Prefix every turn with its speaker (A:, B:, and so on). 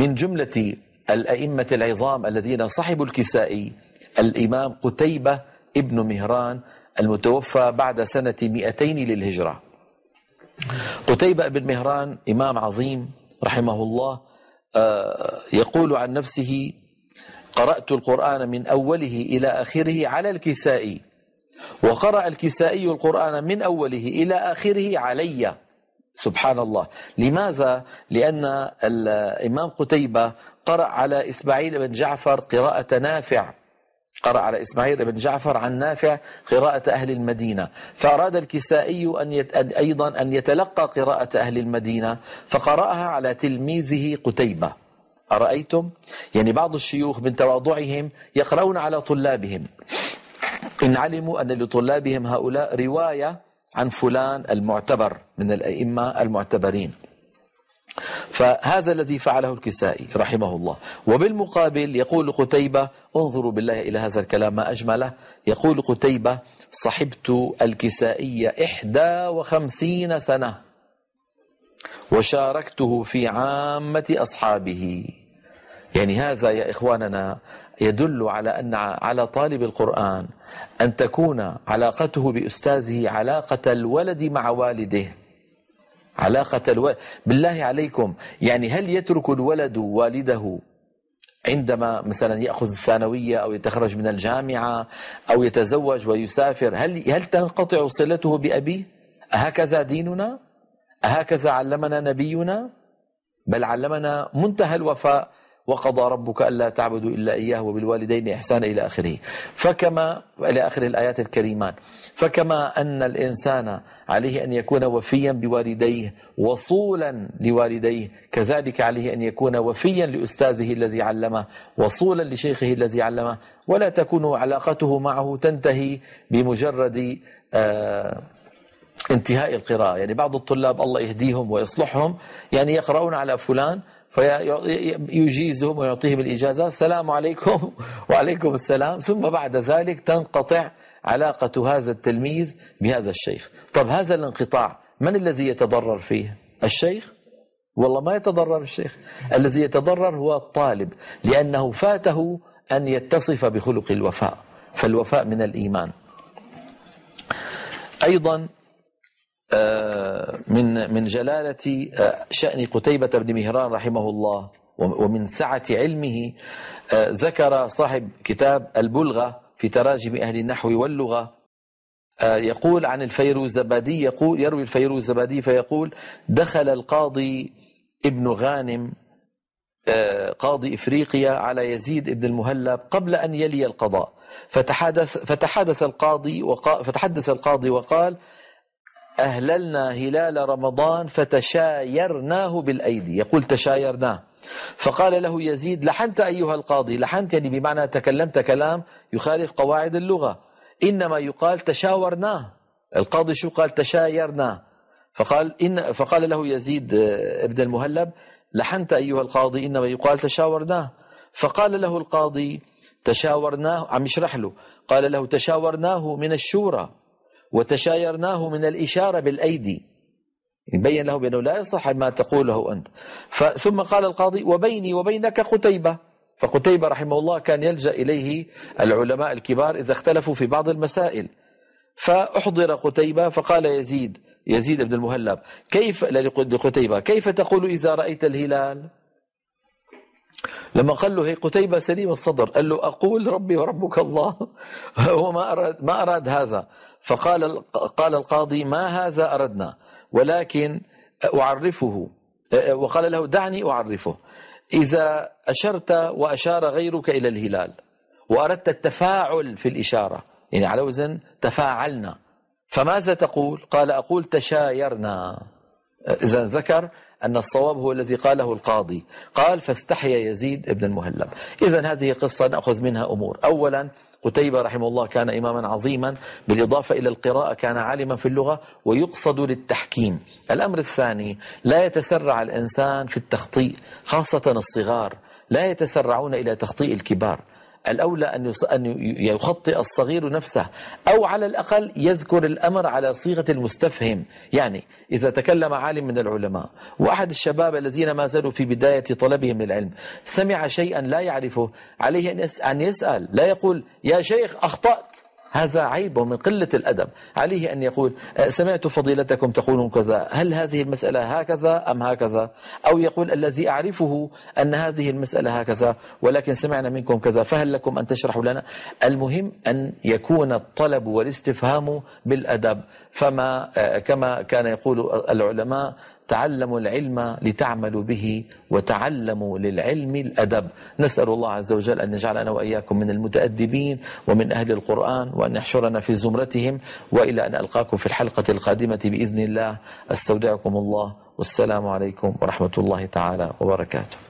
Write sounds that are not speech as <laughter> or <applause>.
A: من جملة الأئمة العظام الذين صحبوا الكسائي الإمام قتيبة ابن مهران المتوفى بعد سنة 200 للهجرة قتيبة بن مهران إمام عظيم رحمه الله آه، يقول عن نفسه قرأت القرآن من أوله إلى آخره على الكسائي وقرأ الكسائي القرآن من أوله إلى آخره علي سبحان الله لماذا؟ لأن الإمام قتيبة قرأ على إسماعيل بن جعفر قراءة نافع قرأ على إسماعيل بن جعفر عن نافع قراءة أهل المدينة فأراد الكسائي أن يت... أيضا أن يتلقى قراءة أهل المدينة فقرأها على تلميذه قتيبة أرأيتم؟ يعني بعض الشيوخ من تواضعهم يقرؤون على طلابهم إن علموا أن لطلابهم هؤلاء رواية عن فلان المعتبر من الأئمة المعتبرين فهذا الذي فعله الكسائي رحمه الله وبالمقابل يقول قتيبة انظروا بالله إلى هذا الكلام ما أجمله يقول قتيبة صحبت الكسائي إحدى وخمسين سنة وشاركته في عامة أصحابه يعني هذا يا إخواننا يدل على أن على طالب القرآن أن تكون علاقته بأستاذه علاقة الولد مع والده علاقة الولد بالله عليكم يعني هل يترك الولد والده عندما مثلا ياخذ الثانويه او يتخرج من الجامعه او يتزوج ويسافر هل هل تنقطع صلته بابيه؟ اهكذا ديننا؟ اهكذا علمنا نبينا؟ بل علمنا منتهى الوفاء وقضى ربك ألا تعبدوا إلا إياه وبالوالدين إحسانا إلى آخره فكما إلى آخر الآيات الكريمان فكما أن الإنسان عليه أن يكون وفيا بوالديه وصولا لوالديه كذلك عليه أن يكون وفيا لأستاذه الذي علمه وصولا لشيخه الذي علمه ولا تكون علاقته معه تنتهي بمجرد آه انتهاء القراءة يعني بعض الطلاب الله يهديهم ويصلحهم يعني يقرؤون على فلان فيجيزهم ويعطيهم الإجازة السلام عليكم <laughs> وعليكم السلام ثم بعد ذلك تنقطع علاقة هذا التلميذ بهذا الشيخ طب هذا الانقطاع من الذي يتضرر فيه الشيخ والله ما يتضرر الشيخ الذي يتضرر هو الطالب لأنه فاته أن يتصف بخلق الوفاء فالوفاء من الإيمان أيضا من من جلالة آه، شأن قتيبة بن مهران رحمه الله ومن سعة علمه آه، ذكر صاحب كتاب البلغة في تراجم أهل النحو واللغة آه، يقول عن الفيروزبادي يقول يروي الفيروزبادي فيقول دخل القاضي ابن غانم قاضي افريقيا على يزيد بن المهلب قبل ان يلي القضاء فتحدث فتحدث القاضي وقال فتحدث القاضي وقال أهللنا هلال رمضان فتشايرناه بالأيدي يقول تشايرناه فقال له يزيد لحنت أيها القاضي لحنت يعني بمعنى تكلمت كلام يخالف قواعد اللغة إنما يقال تشاورناه القاضي شو قال تشايرناه فقال, إن فقال له يزيد آه، ابن المهلب لحنت أيها القاضي إنما يقال تشاورناه فقال له القاضي تشاورناه عم يشرح له قال له تشاورناه من الشورى وتشايرناه من الإشارة بالأيدي يبين له بأنه لا يصح ما تقوله أنت ثم قال القاضي وبيني وبينك قتيبة فقتيبة رحمه الله كان يلجأ إليه العلماء الكبار إذا اختلفوا في بعض المسائل فأحضر قتيبة فقال يزيد يزيد بن المهلب كيف لقتيبة كيف تقول إذا رأيت الهلال لما قال له هي قتيبة سليم الصدر قال له أقول ربي وربك الله <laughs> هو ما أراد, ما أراد هذا فقال قال القاضي ما هذا أردنا ولكن أعرفه أه، وقال له دعني أعرفه إذا أشرت وأشار غيرك إلى الهلال وأردت التفاعل في الإشارة يعني على وزن تفاعلنا فماذا تقول قال أقول تشايرنا إذا ذكر أن الصواب هو الذي قاله القاضي قال فاستحيا يزيد ابن المهلب إذا هذه قصة نأخذ منها أمور أولا قتيبة رحمه الله كان إماما عظيما بالإضافة إلى القراءة كان عالما في اللغة ويقصد للتحكيم الأمر الثاني لا يتسرع الإنسان في التخطيء خاصة الصغار لا يتسرعون إلى تخطيء الكبار الأولى أن يخطئ الصغير نفسه أو على الأقل يذكر الأمر على صيغة المستفهم يعني إذا تكلم عالم من العلماء وأحد الشباب الذين ما زالوا في بداية طلبهم للعلم سمع شيئا لا يعرفه عليه أن يسأل لا يقول يا شيخ أخطأت هذا عيب ومن قلة الأدب عليه أن يقول أه، سمعت فضيلتكم تقولون كذا هل هذه المسألة هكذا أم هكذا أو يقول الذي أعرفه أن هذه المسألة هكذا ولكن سمعنا منكم كذا فهل لكم أن تشرحوا لنا المهم أن يكون الطلب والاستفهام بالأدب فما أه، كما كان يقول العلماء تعلموا العلم لتعملوا به وتعلموا للعلم الأدب نسأل الله عز وجل أن يجعلنا وإياكم من المتأدبين ومن أهل القرآن وأن يحشرنا في زمرتهم وإلى أن ألقاكم في الحلقة القادمة بإذن الله استودعكم الله والسلام عليكم ورحمة الله تعالى وبركاته